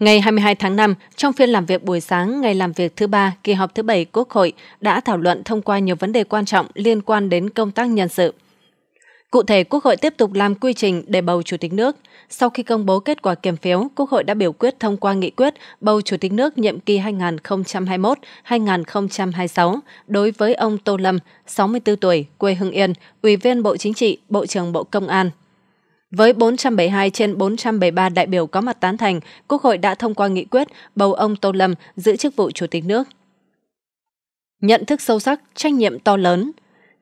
Ngày 22 tháng 5, trong phiên làm việc buổi sáng ngày làm việc thứ ba kỳ họp thứ bảy Quốc hội đã thảo luận thông qua nhiều vấn đề quan trọng liên quan đến công tác nhân sự. Cụ thể, Quốc hội tiếp tục làm quy trình để bầu Chủ tịch nước. Sau khi công bố kết quả kiểm phiếu, Quốc hội đã biểu quyết thông qua nghị quyết bầu Chủ tịch nước nhiệm kỳ 2021-2026 đối với ông Tô Lâm, 64 tuổi, quê Hưng Yên, Ủy viên Bộ Chính trị, Bộ trưởng Bộ Công an, với 472 trên 473 đại biểu có mặt tán thành, Quốc hội đã thông qua nghị quyết bầu ông Tô Lâm giữ chức vụ Chủ tịch nước. Nhận thức sâu sắc, trách nhiệm to lớn.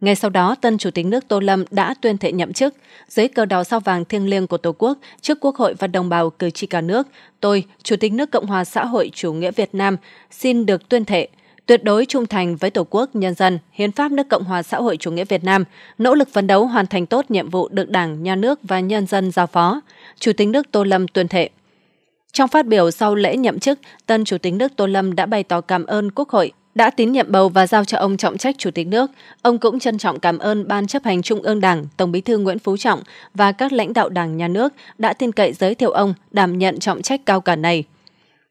Ngay sau đó, tân Chủ tịch nước Tô Lâm đã tuyên thệ nhậm chức. Dưới cờ đỏ sao vàng thiêng liêng của Tổ quốc, trước Quốc hội và đồng bào cử tri cả nước, tôi, Chủ tịch nước Cộng hòa xã hội chủ nghĩa Việt Nam, xin được tuyên thệ – tuyệt đối trung thành với Tổ quốc, nhân dân, hiến pháp nước Cộng hòa xã hội chủ nghĩa Việt Nam, nỗ lực phấn đấu hoàn thành tốt nhiệm vụ được Đảng, Nhà nước và nhân dân giao phó. Chủ tịch nước Tô Lâm tuyên thệ. Trong phát biểu sau lễ nhậm chức, tân Chủ tịch nước Tô Lâm đã bày tỏ cảm ơn Quốc hội đã tín nhiệm bầu và giao cho ông trọng trách Chủ tịch nước. Ông cũng trân trọng cảm ơn Ban chấp hành Trung ương Đảng, Tổng bí thư Nguyễn Phú Trọng và các lãnh đạo Đảng, Nhà nước đã tin cậy giới thiệu ông đảm nhận trọng trách cao cả này.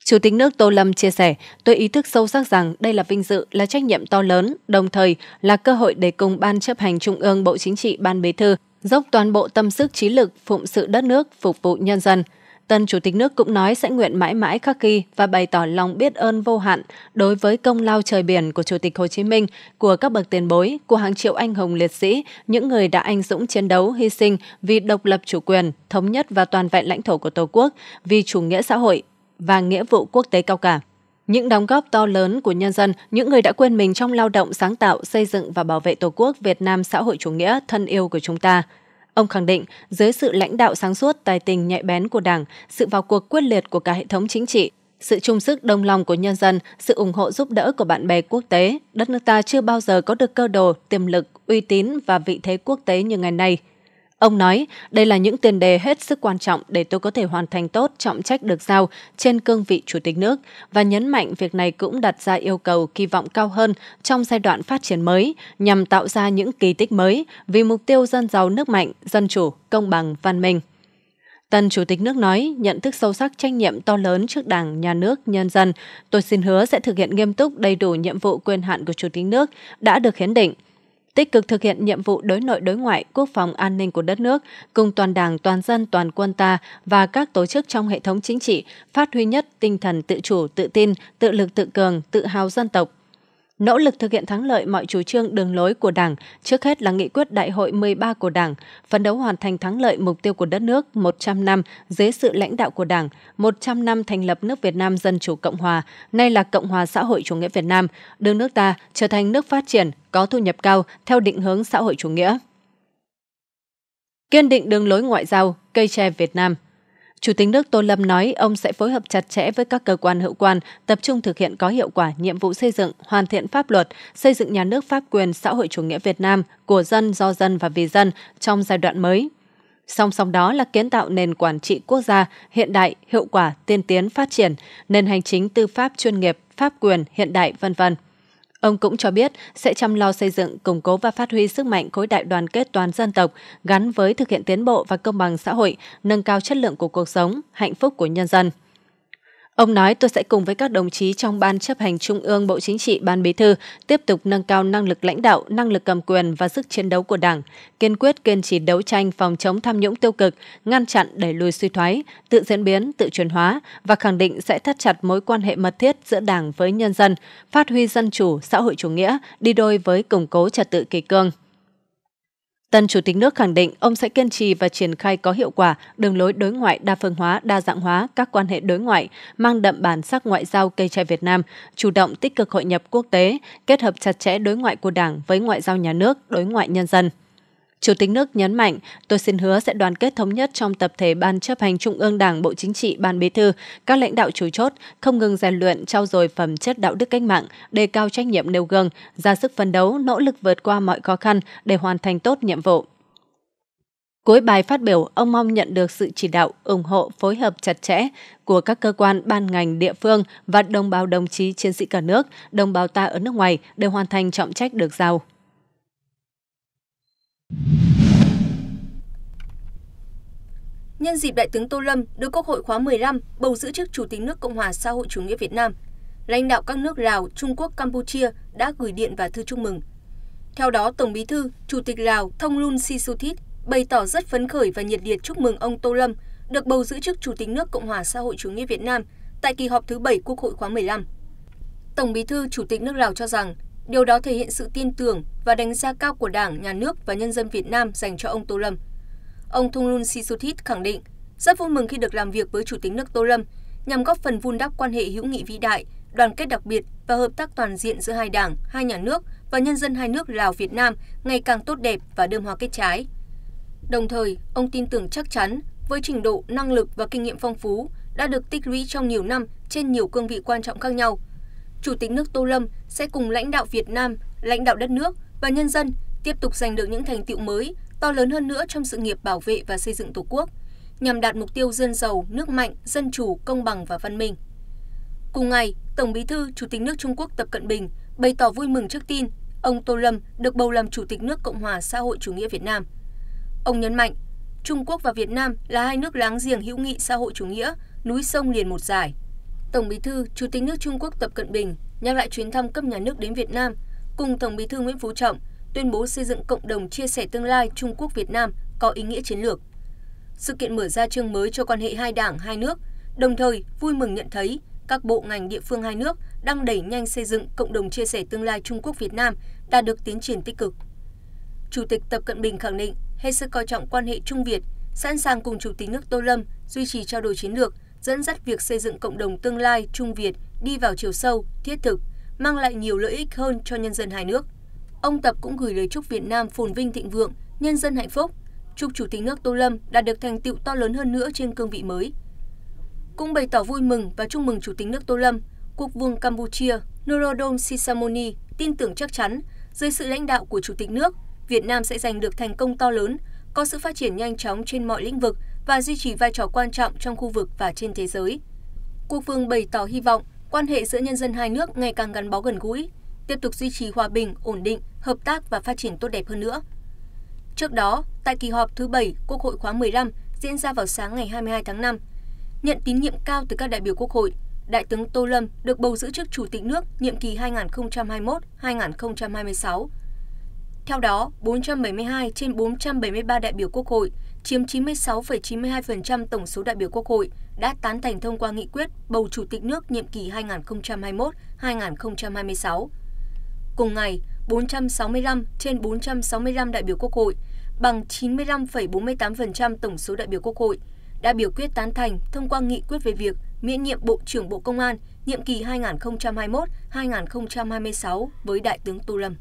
Chủ tịch nước Tô Lâm chia sẻ, tôi ý thức sâu sắc rằng đây là vinh dự, là trách nhiệm to lớn, đồng thời là cơ hội để cùng Ban chấp hành Trung ương Bộ Chính trị Ban Bí thư dốc toàn bộ tâm sức trí lực phụng sự đất nước, phục vụ nhân dân. Tân Chủ tịch nước cũng nói sẽ nguyện mãi mãi khắc ghi và bày tỏ lòng biết ơn vô hạn đối với công lao trời biển của Chủ tịch Hồ Chí Minh, của các bậc tiền bối, của hàng triệu anh hùng liệt sĩ, những người đã anh dũng chiến đấu, hy sinh vì độc lập chủ quyền, thống nhất và toàn vẹn lãnh thổ của Tổ quốc, vì chủ nghĩa xã hội, và nghĩa vụ quốc tế cao cả. Những đóng góp to lớn của nhân dân, những người đã quên mình trong lao động sáng tạo, xây dựng và bảo vệ Tổ quốc Việt Nam xã hội chủ nghĩa thân yêu của chúng ta. Ông khẳng định, dưới sự lãnh đạo sáng suốt, tài tình nhạy bén của Đảng, sự vào cuộc quyết liệt của cả hệ thống chính trị, sự chung sức đồng lòng của nhân dân, sự ủng hộ giúp đỡ của bạn bè quốc tế, đất nước ta chưa bao giờ có được cơ đồ, tiềm lực, uy tín và vị thế quốc tế như ngày nay – Ông nói, đây là những tiền đề hết sức quan trọng để tôi có thể hoàn thành tốt trọng trách được giao trên cương vị Chủ tịch nước và nhấn mạnh việc này cũng đặt ra yêu cầu kỳ vọng cao hơn trong giai đoạn phát triển mới nhằm tạo ra những kỳ tích mới vì mục tiêu dân giàu nước mạnh, dân chủ, công bằng, văn minh. Tân Chủ tịch nước nói, nhận thức sâu sắc trách nhiệm to lớn trước Đảng, Nhà nước, nhân dân, tôi xin hứa sẽ thực hiện nghiêm túc đầy đủ nhiệm vụ quyền hạn của Chủ tịch nước đã được hiến định – tích cực thực hiện nhiệm vụ đối nội đối ngoại, quốc phòng an ninh của đất nước, cùng toàn đảng, toàn dân, toàn quân ta và các tổ chức trong hệ thống chính trị, phát huy nhất tinh thần tự chủ, tự tin, tự lực tự cường, tự hào dân tộc, nỗ lực thực hiện thắng lợi mọi chủ trương đường lối của Đảng, trước hết là nghị quyết Đại hội 13 của Đảng, phấn đấu hoàn thành thắng lợi mục tiêu của đất nước 100 năm dưới sự lãnh đạo của Đảng, 100 năm thành lập nước Việt Nam Dân Chủ Cộng Hòa, nay là Cộng hòa xã hội chủ nghĩa Việt Nam, đưa nước ta trở thành nước phát triển, có thu nhập cao theo định hướng xã hội chủ nghĩa. Kiên định đường lối ngoại giao, cây tre Việt Nam – Chủ tịch nước Tô Lâm nói ông sẽ phối hợp chặt chẽ với các cơ quan hữu quan, tập trung thực hiện có hiệu quả nhiệm vụ xây dựng, hoàn thiện pháp luật, xây dựng nhà nước pháp quyền xã hội chủ nghĩa Việt Nam của dân, do dân và vì dân trong giai đoạn mới. Song song đó là kiến tạo nền quản trị quốc gia hiện đại, hiệu quả, tiên tiến phát triển, nền hành chính tư pháp chuyên nghiệp, pháp quyền hiện đại, vân vân. Ông cũng cho biết sẽ chăm lo xây dựng, củng cố và phát huy sức mạnh khối đại đoàn kết toàn dân tộc gắn với thực hiện tiến bộ và công bằng xã hội, nâng cao chất lượng của cuộc sống, hạnh phúc của nhân dân. Ông nói tôi sẽ cùng với các đồng chí trong Ban chấp hành Trung ương Bộ Chính trị Ban Bí thư tiếp tục nâng cao năng lực lãnh đạo, năng lực cầm quyền và sức chiến đấu của Đảng, kiên quyết kiên trì đấu tranh phòng chống tham nhũng tiêu cực, ngăn chặn đẩy lùi suy thoái, tự diễn biến, tự chuyển hóa và khẳng định sẽ thắt chặt mối quan hệ mật thiết giữa Đảng với nhân dân, phát huy dân chủ, xã hội chủ nghĩa đi đôi với củng cố trật tự kỳ cương. Tân Chủ tịch nước khẳng định ông sẽ kiên trì và triển khai có hiệu quả đường lối đối ngoại đa phương hóa, đa dạng hóa các quan hệ đối ngoại, mang đậm bản sắc ngoại giao cây tre Việt Nam, chủ động tích cực hội nhập quốc tế, kết hợp chặt chẽ đối ngoại của Đảng với ngoại giao nhà nước, đối ngoại nhân dân. Chủ tịch nước nhấn mạnh, tôi xin hứa sẽ đoàn kết thống nhất trong tập thể Ban chấp hành Trung ương Đảng, Bộ Chính trị, Ban Bí thư, các lãnh đạo chủ chốt, không ngừng rèn luyện, trao dồi phẩm chất đạo đức cách mạng, đề cao trách nhiệm nêu gương, ra sức phấn đấu, nỗ lực vượt qua mọi khó khăn để hoàn thành tốt nhiệm vụ. Cuối bài phát biểu, ông mong nhận được sự chỉ đạo, ủng hộ, phối hợp chặt chẽ của các cơ quan, ban ngành, địa phương và đồng bào đồng chí chiến sĩ cả nước, đồng bào ta ở nước ngoài để hoàn thành trọng trách được giao. Nhân dịp Đại tướng Tô Lâm được Quốc hội khóa 15 bầu giữ chức Chủ tịch nước Cộng hòa xã hội chủ nghĩa Việt Nam, lãnh đạo các nước Lào, Trung Quốc, Campuchia đã gửi điện và thư chúc mừng. Theo đó, Tổng bí thư, Chủ tịch Lào Thông Lun Sisutit bày tỏ rất phấn khởi và nhiệt liệt chúc mừng ông Tô Lâm được bầu giữ chức Chủ tịch nước Cộng hòa xã hội chủ nghĩa Việt Nam tại kỳ họp thứ 7 Quốc hội khóa 15. Tổng bí thư Chủ tịch nước Lào cho rằng điều đó thể hiện sự tin tưởng và đánh giá cao của đảng nhà nước và nhân dân việt nam dành cho ông tô lâm ông Thunglun sisulit khẳng định rất vui mừng khi được làm việc với chủ tịch nước tô lâm nhằm góp phần vun đắp quan hệ hữu nghị vĩ đại đoàn kết đặc biệt và hợp tác toàn diện giữa hai đảng hai nhà nước và nhân dân hai nước lào việt nam ngày càng tốt đẹp và đơm hoa kết trái đồng thời ông tin tưởng chắc chắn với trình độ năng lực và kinh nghiệm phong phú đã được tích lũy trong nhiều năm trên nhiều cương vị quan trọng khác nhau chủ tịch nước tô lâm sẽ cùng lãnh đạo việt nam lãnh đạo đất nước và nhân dân tiếp tục giành được những thành tiệu mới to lớn hơn nữa trong sự nghiệp bảo vệ và xây dựng tổ quốc nhằm đạt mục tiêu dân giàu nước mạnh dân chủ công bằng và văn minh cùng ngày tổng bí thư chủ tịch nước trung quốc tập cận bình bày tỏ vui mừng trước tin ông tô lâm được bầu làm chủ tịch nước cộng hòa xã hội chủ nghĩa việt nam ông nhấn mạnh trung quốc và việt nam là hai nước láng giềng hữu nghị xã hội chủ nghĩa núi sông liền một giải tổng bí thư chủ tịch nước trung quốc tập cận bình nhắc lại chuyến thăm cấp nhà nước đến việt nam cùng tổng bí thư nguyễn phú trọng tuyên bố xây dựng cộng đồng chia sẻ tương lai trung quốc việt nam có ý nghĩa chiến lược sự kiện mở ra chương mới cho quan hệ hai đảng hai nước đồng thời vui mừng nhận thấy các bộ ngành địa phương hai nước đang đẩy nhanh xây dựng cộng đồng chia sẻ tương lai Trung Quốc Việt Nam đạt được tiến triển tích cực. Chủ tịch Tập Cận Bình khẳng định hết sức coi trọng quan hệ Trung Việt, sẵn sàng cùng Chủ tịch nước Tô Lâm duy trì trao đổi chiến lược dẫn dắt việc xây dựng cộng đồng tương lai trung việt đi vào chiều sâu thiết thực mang lại nhiều lợi ích hơn cho nhân dân hai nước ông tập cũng gửi lời chúc việt nam phồn vinh thịnh vượng nhân dân hạnh phúc chúc chủ tịch nước tô lâm đạt được thành tựu to lớn hơn nữa trên cương vị mới cũng bày tỏ vui mừng và chúc mừng chủ tịch nước tô lâm quốc vương campuchia norodom sisamoni tin tưởng chắc chắn dưới sự lãnh đạo của chủ tịch nước việt nam sẽ giành được thành công to lớn có sự phát triển nhanh chóng trên mọi lĩnh vực và duy trì vai trò quan trọng trong khu vực và trên thế giới. Quốc vương bày tỏ hy vọng quan hệ giữa nhân dân hai nước ngày càng gắn bó gần gũi, tiếp tục duy trì hòa bình, ổn định, hợp tác và phát triển tốt đẹp hơn nữa. Trước đó, tại kỳ họp thứ 7 Quốc hội khóa 15 diễn ra vào sáng ngày 22 tháng 5, nhận tín nhiệm cao từ các đại biểu Quốc hội, Đại tướng Tô Lâm được bầu giữ chức Chủ tịch nước nhiệm kỳ 2021-2026. Theo đó, 472 trên 473 đại biểu Quốc hội chiếm 96,92% tổng số đại biểu quốc hội đã tán thành thông qua nghị quyết bầu chủ tịch nước nhiệm kỳ 2021-2026. Cùng ngày, 465 trên 465 đại biểu quốc hội, bằng 95,48% tổng số đại biểu quốc hội, đã biểu quyết tán thành thông qua nghị quyết về việc miễn nhiệm Bộ trưởng Bộ Công an nhiệm kỳ 2021-2026 với Đại tướng Tô Lâm.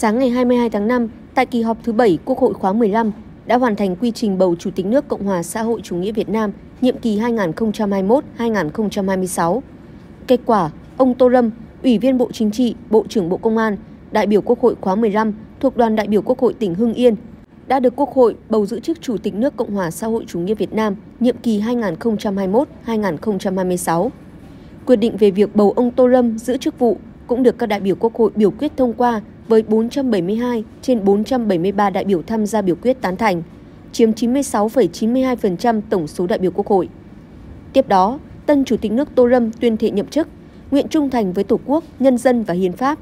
sáng ngày 22 tháng 5, tại kỳ họp thứ 7 Quốc hội khóa 15, đã hoàn thành quy trình bầu Chủ tịch nước Cộng hòa xã hội chủ nghĩa Việt Nam nhiệm kỳ 2021-2026. Kết quả, ông Tô Lâm, Ủy viên Bộ Chính trị, Bộ trưởng Bộ Công an, đại biểu Quốc hội khóa 15 thuộc đoàn đại biểu Quốc hội tỉnh Hưng Yên đã được Quốc hội bầu giữ chức Chủ tịch nước Cộng hòa xã hội chủ nghĩa Việt Nam nhiệm kỳ 2021-2026. Quyết định về việc bầu ông Tô Lâm giữ chức vụ cũng được các đại biểu Quốc hội biểu quyết thông qua với 472 trên 473 đại biểu tham gia biểu quyết tán thành, chiếm 96,92% tổng số đại biểu Quốc hội. Tiếp đó, tân Chủ tịch nước Tô Lâm tuyên thệ nhậm chức, nguyện trung thành với Tổ quốc, nhân dân và hiến pháp.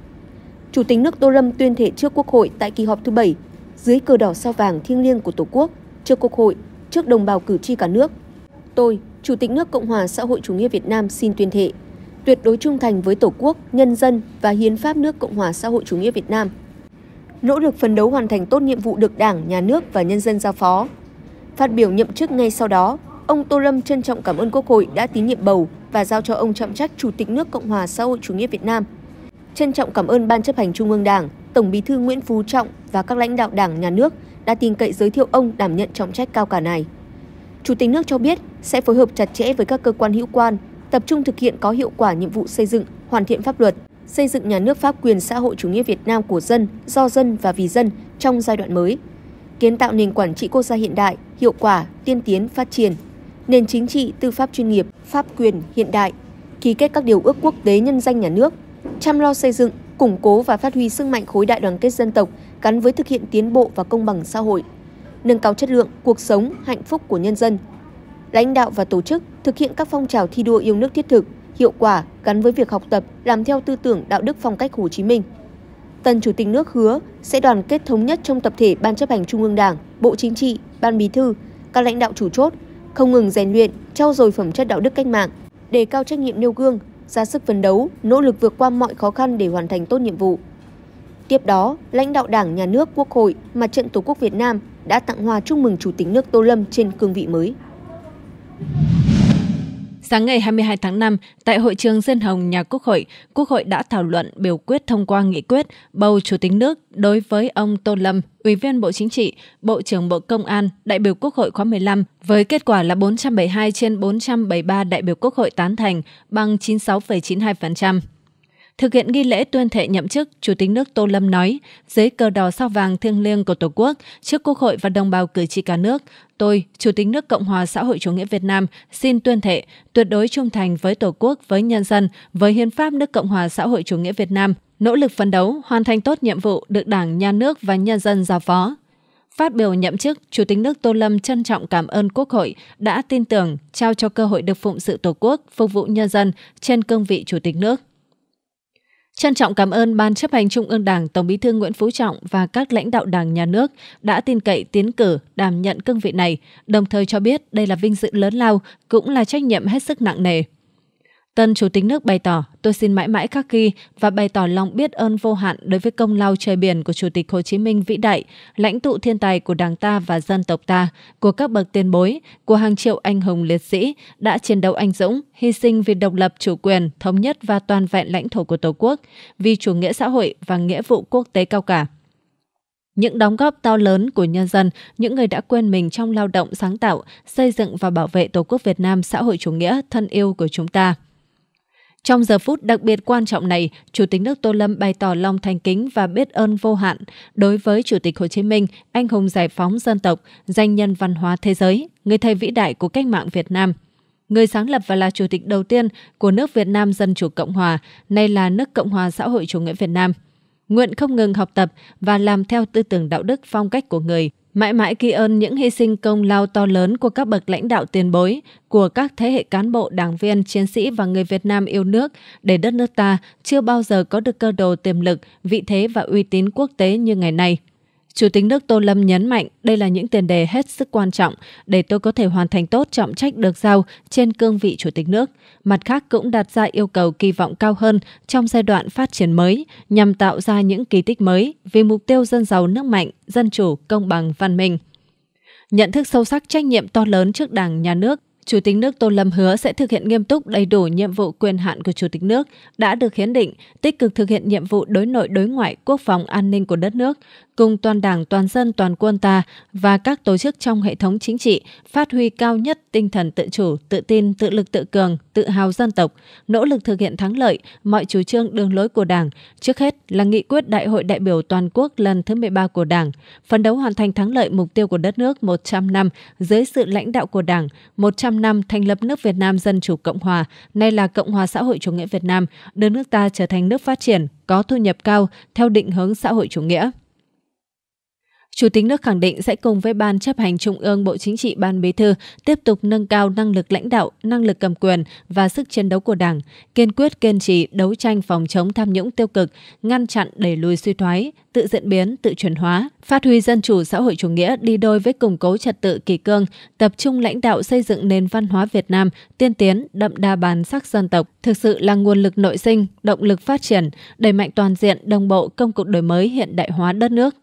Chủ tịch nước Tô Lâm tuyên thệ trước Quốc hội tại kỳ họp thứ 7, dưới cờ đỏ sao vàng thiêng liêng của Tổ quốc, trước Quốc hội, trước đồng bào cử tri cả nước. Tôi, Chủ tịch nước Cộng hòa xã hội chủ nghĩa Việt Nam xin tuyên thệ tuyệt đối trung thành với Tổ quốc, nhân dân và hiến pháp nước Cộng hòa xã hội chủ nghĩa Việt Nam. Nỗ lực phấn đấu hoàn thành tốt nhiệm vụ được Đảng, Nhà nước và nhân dân giao phó. Phát biểu nhậm chức ngay sau đó, ông Tô Lâm trân trọng cảm ơn Quốc hội đã tín nhiệm bầu và giao cho ông trọng trách Chủ tịch nước Cộng hòa xã hội chủ nghĩa Việt Nam. Trân trọng cảm ơn Ban chấp hành Trung ương Đảng, Tổng bí thư Nguyễn Phú Trọng và các lãnh đạo Đảng, Nhà nước đã tin cậy giới thiệu ông đảm nhận trọng trách cao cả này. Chủ tịch nước cho biết sẽ phối hợp chặt chẽ với các cơ quan hữu quan tập trung thực hiện có hiệu quả nhiệm vụ xây dựng, hoàn thiện pháp luật, xây dựng nhà nước pháp quyền xã hội chủ nghĩa Việt Nam của dân, do dân và vì dân trong giai đoạn mới, kiến tạo nền quản trị quốc gia hiện đại, hiệu quả, tiên tiến, phát triển, nền chính trị, tư pháp chuyên nghiệp, pháp quyền hiện đại, ký kết các điều ước quốc tế nhân danh nhà nước, chăm lo xây dựng, củng cố và phát huy sức mạnh khối đại đoàn kết dân tộc gắn với thực hiện tiến bộ và công bằng xã hội, nâng cao chất lượng cuộc sống, hạnh phúc của nhân dân, lãnh đạo và tổ chức thực hiện các phong trào thi đua yêu nước thiết thực, hiệu quả gắn với việc học tập, làm theo tư tưởng đạo đức phong cách Hồ Chí Minh. Tân Chủ tịch nước hứa sẽ đoàn kết thống nhất trong tập thể Ban chấp hành Trung ương Đảng, Bộ Chính trị, Ban Bí thư, các lãnh đạo chủ chốt, không ngừng rèn luyện, trau dồi phẩm chất đạo đức cách mạng, đề cao trách nhiệm nêu gương, ra sức phấn đấu, nỗ lực vượt qua mọi khó khăn để hoàn thành tốt nhiệm vụ. Tiếp đó, lãnh đạo Đảng, Nhà nước, Quốc hội, Mặt trận Tổ quốc Việt Nam đã tặng hoa chúc mừng Chủ tịch nước Tô Lâm trên cương vị mới. Sáng ngày 22 tháng 5, tại hội trường dân Hồng nhà Quốc hội, Quốc hội đã thảo luận biểu quyết thông qua nghị quyết bầu Chủ tịch nước đối với ông Tô Lâm, Ủy viên Bộ Chính trị, Bộ trưởng Bộ Công an, đại biểu Quốc hội khóa 15 với kết quả là 472 trên 473 đại biểu Quốc hội tán thành bằng 96,92%. Thực hiện nghi lễ tuyên thệ nhậm chức, Chủ tịch nước Tô Lâm nói, dưới cờ đỏ sao vàng thiêng liêng của Tổ quốc, trước Quốc hội và đồng bào cử tri cả nước, tôi, Chủ tịch nước Cộng hòa xã hội chủ nghĩa Việt Nam, xin tuyên thệ tuyệt đối trung thành với Tổ quốc, với nhân dân, với hiến pháp nước Cộng hòa xã hội chủ nghĩa Việt Nam, nỗ lực phấn đấu, hoàn thành tốt nhiệm vụ được Đảng, Nhà nước và nhân dân giao phó. Phát biểu nhậm chức, Chủ tịch nước Tô Lâm trân trọng cảm ơn Quốc hội đã tin tưởng trao cho cơ hội được phụng sự Tổ quốc, phục vụ nhân dân trên cương vị Chủ tịch nước. Trân trọng cảm ơn Ban chấp hành Trung ương Đảng Tổng bí thư Nguyễn Phú Trọng và các lãnh đạo Đảng nhà nước đã tin cậy tiến cử đảm nhận cương vị này, đồng thời cho biết đây là vinh dự lớn lao, cũng là trách nhiệm hết sức nặng nề. Tân Chủ tịch nước bày tỏ, tôi xin mãi mãi khắc ghi và bày tỏ lòng biết ơn vô hạn đối với công lao trời biển của Chủ tịch Hồ Chí Minh vĩ đại, lãnh tụ thiên tài của Đảng ta và dân tộc ta, của các bậc tiền bối, của hàng triệu anh hùng liệt sĩ đã chiến đấu anh dũng, hy sinh vì độc lập, chủ quyền, thống nhất và toàn vẹn lãnh thổ của Tổ quốc, vì chủ nghĩa xã hội và nghĩa vụ quốc tế cao cả những đóng góp to lớn của nhân dân, những người đã quên mình trong lao động sáng tạo, xây dựng và bảo vệ Tổ quốc Việt Nam xã hội chủ nghĩa thân yêu của chúng ta. Trong giờ phút đặc biệt quan trọng này, Chủ tịch nước Tô Lâm bày tỏ lòng thành kính và biết ơn vô hạn đối với Chủ tịch Hồ Chí Minh, anh hùng giải phóng dân tộc, danh nhân văn hóa thế giới, người thầy vĩ đại của cách mạng Việt Nam người sáng lập và là chủ tịch đầu tiên của nước Việt Nam Dân Chủ Cộng Hòa, nay là nước Cộng Hòa Xã hội Chủ nghĩa Việt Nam. Nguyện không ngừng học tập và làm theo tư tưởng đạo đức phong cách của người, mãi mãi ghi ơn những hy sinh công lao to lớn của các bậc lãnh đạo tiền bối, của các thế hệ cán bộ, đảng viên, chiến sĩ và người Việt Nam yêu nước để đất nước ta chưa bao giờ có được cơ đồ tiềm lực, vị thế và uy tín quốc tế như ngày nay. Chủ tịch nước Tô Lâm nhấn mạnh đây là những tiền đề hết sức quan trọng để tôi có thể hoàn thành tốt trọng trách được giao trên cương vị Chủ tịch nước. Mặt khác cũng đặt ra yêu cầu kỳ vọng cao hơn trong giai đoạn phát triển mới nhằm tạo ra những kỳ tích mới vì mục tiêu dân giàu nước mạnh, dân chủ, công bằng, văn minh nhận thức sâu sắc trách nhiệm to lớn trước Đảng, Nhà nước Chủ tịch nước Tô Lâm hứa sẽ thực hiện nghiêm túc đầy đủ nhiệm vụ quyền hạn của Chủ tịch nước đã được hiến định, tích cực thực hiện nhiệm vụ đối nội đối ngoại, quốc phòng an ninh của đất nước, cùng toàn đảng, toàn dân, toàn quân ta và các tổ chức trong hệ thống chính trị phát huy cao nhất tinh thần tự chủ, tự tin, tự lực tự cường, tự hào dân tộc, nỗ lực thực hiện thắng lợi mọi chủ trương đường lối của Đảng, trước hết là nghị quyết Đại hội đại biểu toàn quốc lần thứ 13 của Đảng, phấn đấu hoàn thành thắng lợi mục tiêu của đất nước 100 năm dưới sự lãnh đạo của Đảng, 100 năm thành lập nước Việt Nam Dân Chủ Cộng Hòa, nay là Cộng hòa xã hội chủ nghĩa Việt Nam, đưa nước ta trở thành nước phát triển, có thu nhập cao theo định hướng xã hội chủ nghĩa. Chủ tịch nước khẳng định sẽ cùng với Ban chấp hành Trung ương Bộ Chính trị Ban Bí thư tiếp tục nâng cao năng lực lãnh đạo, năng lực cầm quyền và sức chiến đấu của Đảng, kiên quyết kiên trì đấu tranh phòng chống tham nhũng tiêu cực, ngăn chặn đẩy lùi suy thoái, tự diễn biến, tự chuyển hóa, phát huy dân chủ xã hội chủ nghĩa đi đôi với củng cố trật tự kỳ cương, tập trung lãnh đạo xây dựng nền văn hóa Việt Nam tiên tiến, đậm đa bản sắc dân tộc, thực sự là nguồn lực nội sinh, động lực phát triển, đẩy mạnh toàn diện đồng bộ công cuộc đổi mới hiện đại hóa đất nước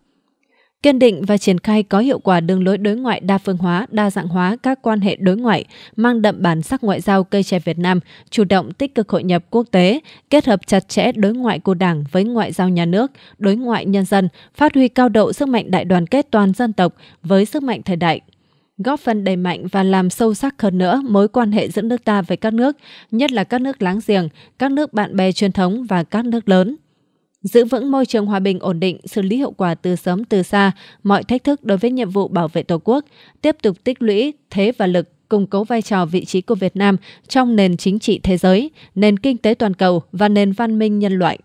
kiên định và triển khai có hiệu quả đường lối đối ngoại đa phương hóa, đa dạng hóa các quan hệ đối ngoại, mang đậm bản sắc ngoại giao cây tre Việt Nam, chủ động tích cực hội nhập quốc tế, kết hợp chặt chẽ đối ngoại của Đảng với ngoại giao nhà nước, đối ngoại nhân dân, phát huy cao độ sức mạnh đại đoàn kết toàn dân tộc với sức mạnh thời đại góp phần đẩy mạnh và làm sâu sắc hơn nữa mối quan hệ giữa nước ta với các nước, nhất là các nước láng giềng, các nước bạn bè truyền thống và các nước lớn giữ vững môi trường hòa bình ổn định, xử lý hiệu quả từ sớm từ xa mọi thách thức đối với nhiệm vụ bảo vệ Tổ quốc, tiếp tục tích lũy thế và lực củng cố vai trò vị trí của Việt Nam trong nền chính trị thế giới, nền kinh tế toàn cầu và nền văn minh nhân loại.